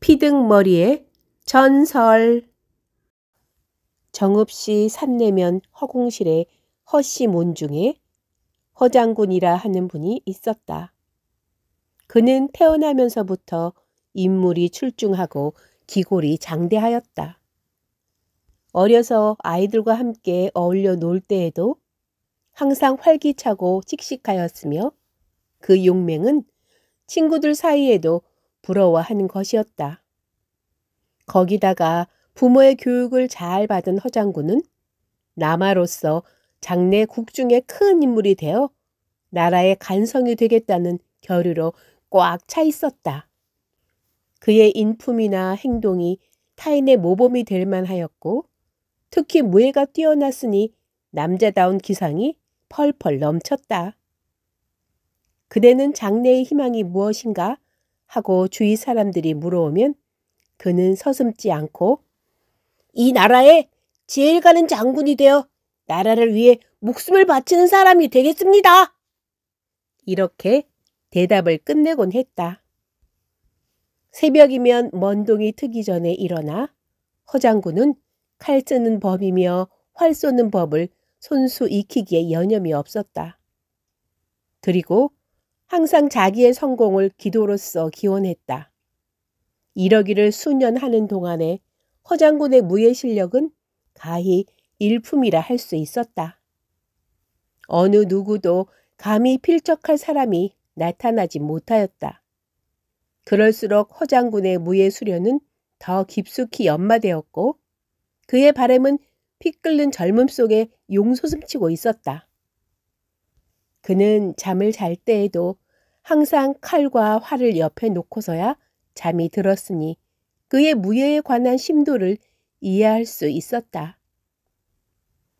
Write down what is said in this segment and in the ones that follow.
피등머리의 전설 정읍시 산내면 허공실에 허씨몬 중에 허장군이라 하는 분이 있었다. 그는 태어나면서부터 인물이 출중하고 기골이 장대하였다. 어려서 아이들과 함께 어울려 놀 때에도 항상 활기차고 씩씩하였으며 그 용맹은 친구들 사이에도 부러워하는 것이었다. 거기다가 부모의 교육을 잘 받은 허장군은 남아로서 장래 국중의 큰 인물이 되어 나라의 간성이 되겠다는 결의로 꽉 차 있었다. 그의 인품이나 행동이 타인의 모범이 될 만하였고 특히 무예가 뛰어났으니 남자다운 기상이 펄펄 넘쳤다. 그대는 장래의 희망이 무엇인가 하고 주위 사람들이 물어오면 그는 서슴지 않고 이 나라에 제일 가는 장군이 되어 나라를 위해 목숨을 바치는 사람이 되겠습니다. 이렇게 대답을 끝내곤 했다. 새벽이면 먼동이 트기 전에 일어나 허장군은 칼 쓰는 법이며 활 쏘는 법을 손수 익히기에 여념이 없었다. 그리고 항상 자기의 성공을 기도로써 기원했다. 이러기를 수년 하는 동안에 허장군의 무예 실력은 가히 일품이라 할 수 있었다. 어느 누구도 감히 필적할 사람이 나타나지 못하였다. 그럴수록 허장군의 무예 수련은 더 깊숙이 연마되었고 그의 바램은 피 끓는 젊음 속에 용솟음치고 있었다. 그는 잠을 잘 때에도 항상 칼과 활을 옆에 놓고서야 잠이 들었으니 그의 무예에 관한 심도를 이해할 수 있었다.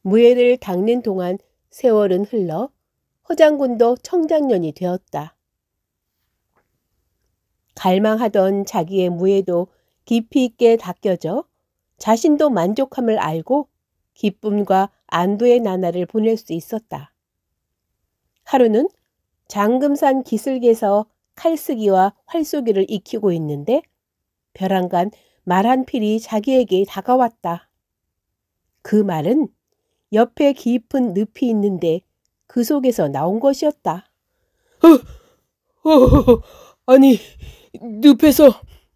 무예를 닦는 동안 세월은 흘러 허장군도 청장년이 되었다. 갈망하던 자기의 무예도 깊이 있게 닦여져 자신도 만족함을 알고 기쁨과 안도의 나날을 보낼 수 있었다. 하루는 장금산 기슭에서 칼쓰기와 활쏘기를 익히고 있는데 벼랑간 말 한 필이 자기에게 다가왔다. 그 말은 옆에 깊은 늪이 있는데 그 속에서 나온 것이었다. 어, 어, 어 아니, 늪에서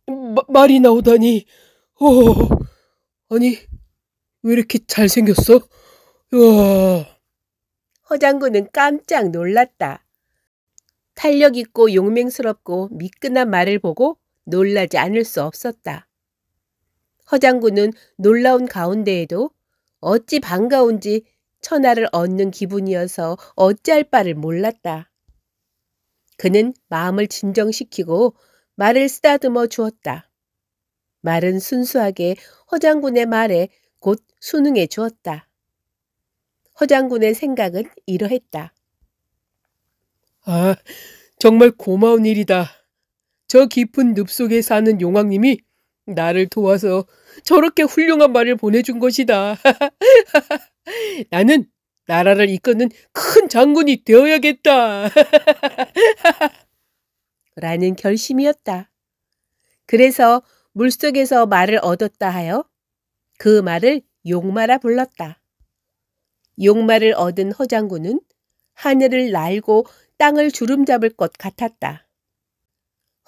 마, 말이 나오다니. 어. 아니, 왜 이렇게 잘생겼어? 우와. 허장군은 깜짝 놀랐다. 탄력 있고 용맹스럽고 미끈한 말을 보고 놀라지 않을 수 없었다. 허장군은 놀라운 가운데에도 어찌 반가운지 천하를 얻는 기분이어서 어찌할 바를 몰랐다. 그는 마음을 진정시키고 말을 쓰다듬어 주었다. 말은 순수하게 허장군의 말에 곧 순응해 주었다. 허장군의 생각은 이러했다. 아, 정말 고마운 일이다. 저 깊은 늪 속에 사는 용왕님이 나를 도와서 저렇게 훌륭한 말을 보내준 것이다. 나는 나라를 이끄는 큰 장군이 되어야겠다. 라는 결심이었다. 그래서 물속에서 말을 얻었다 하여 그 말을 용마라 불렀다. 용마를 얻은 허장군은 하늘을 날고 땅을 주름잡을 것 같았다.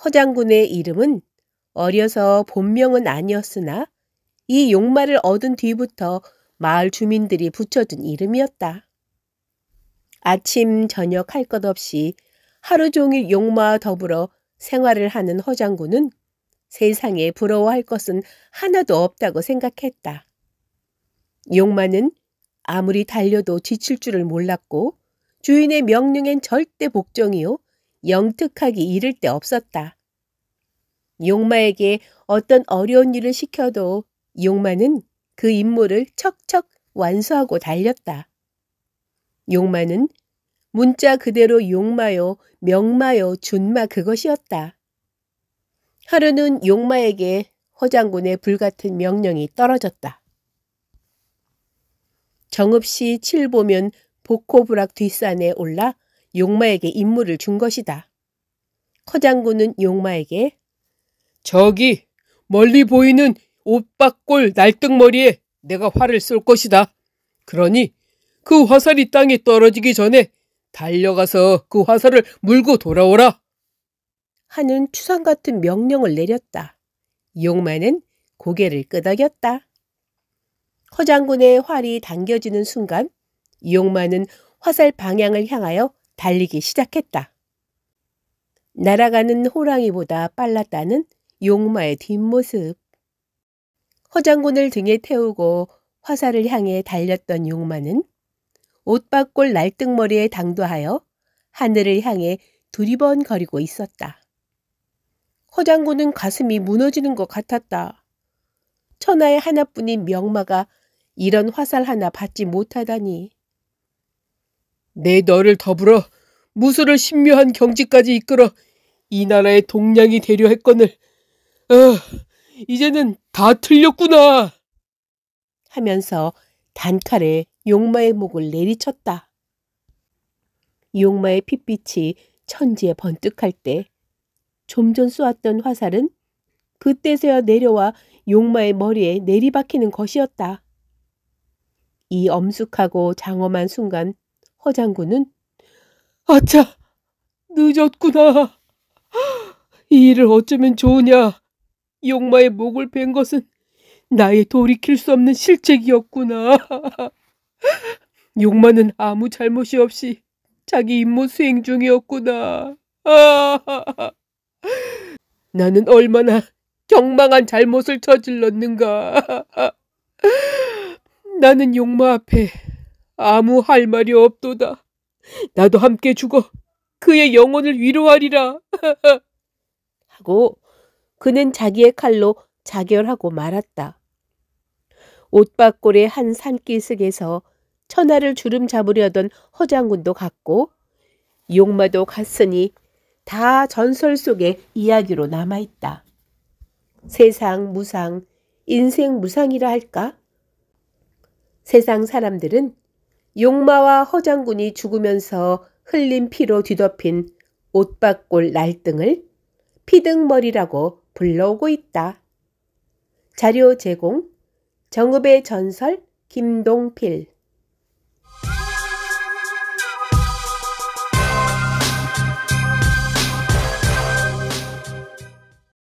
허장군의 이름은 어려서 본명은 아니었으나 이 용마를 얻은 뒤부터 마을 주민들이 붙여준 이름이었다. 아침 저녁 할 것 없이 하루 종일 용마와 더불어 생활을 하는 허장군은 세상에 부러워할 것은 하나도 없다고 생각했다. 용마는 아무리 달려도 지칠 줄을 몰랐고 주인의 명령엔 절대 복종이요 영특하기 이를 데 없었다. 용마에게 어떤 어려운 일을 시켜도 용마는 그 임무를 척척 완수하고 달렸다. 용마는 문자 그대로 용마요 명마요 준마 그것이었다. 하루는 용마에게 허장군의 불같은 명령이 떨어졌다. 정읍시 칠보면 보코부락 뒷산에 올라 용마에게 임무를 준 것이다. 허장군은 용마에게 저기 멀리 보이는 옷박골 날등머리에 내가 활을 쏠 것이다. 그러니 그 화살이 땅에 떨어지기 전에 달려가서 그 화살을 물고 돌아오라. 하는 추상 같은 명령을 내렸다. 용마는 고개를 끄덕였다. 허장군의 활이 당겨지는 순간 용마는 화살 방향을 향하여 달리기 시작했다. 날아가는 호랑이보다 빨랐다는 용마의 뒷모습. 허장군을 등에 태우고 화살을 향해 달렸던 용마는 옷밖골 날등머리에 당도하여 하늘을 향해 두리번거리고 있었다. 허장군은 가슴이 무너지는 것 같았다. 천하의 하나뿐인 명마가 이런 화살 하나 받지 못하다니. 내 너를 더불어 무술을 신묘한 경지까지 이끌어 이 나라의 동량이 되려 했거늘. 어, 이제는 다 틀렸구나. 하면서 단칼에 용마의 목을 내리쳤다. 용마의 핏빛이 천지에 번뜩할 때 좀전 쏘았던 화살은 그때서야 내려와 용마의 머리에 내리박히는 것이었다. 이 엄숙하고 장엄한 순간 허장군은 아차 늦었구나 이 일을 어쩌면 좋으냐 용마의 목을 뺀 것은 나의 돌이킬 수 없는 실책이었구나 용마는 아무 잘못이 없이 자기 임무 수행 중이었구나 아하하하! 나는 얼마나 경망한 잘못을 저질렀는가. 나는 용마 앞에 아무 할 말이 없도다. 나도 함께 죽어 그의 영혼을 위로하리라. 하고 그는 자기의 칼로 자결하고 말았다. 옷밖골의 한 산기슭에서 천하를 주름 잡으려던 허장군도 갔고 용마도 갔으니 다 전설 속의 이야기로 남아있다. 세상 무상, 인생 무상이라 할까? 세상 사람들은 용마와 허장군이 죽으면서 흘린 피로 뒤덮인 옷박골 날등을 피등머리라고 불러오고 있다. 자료 제공 정읍의 전설 김동필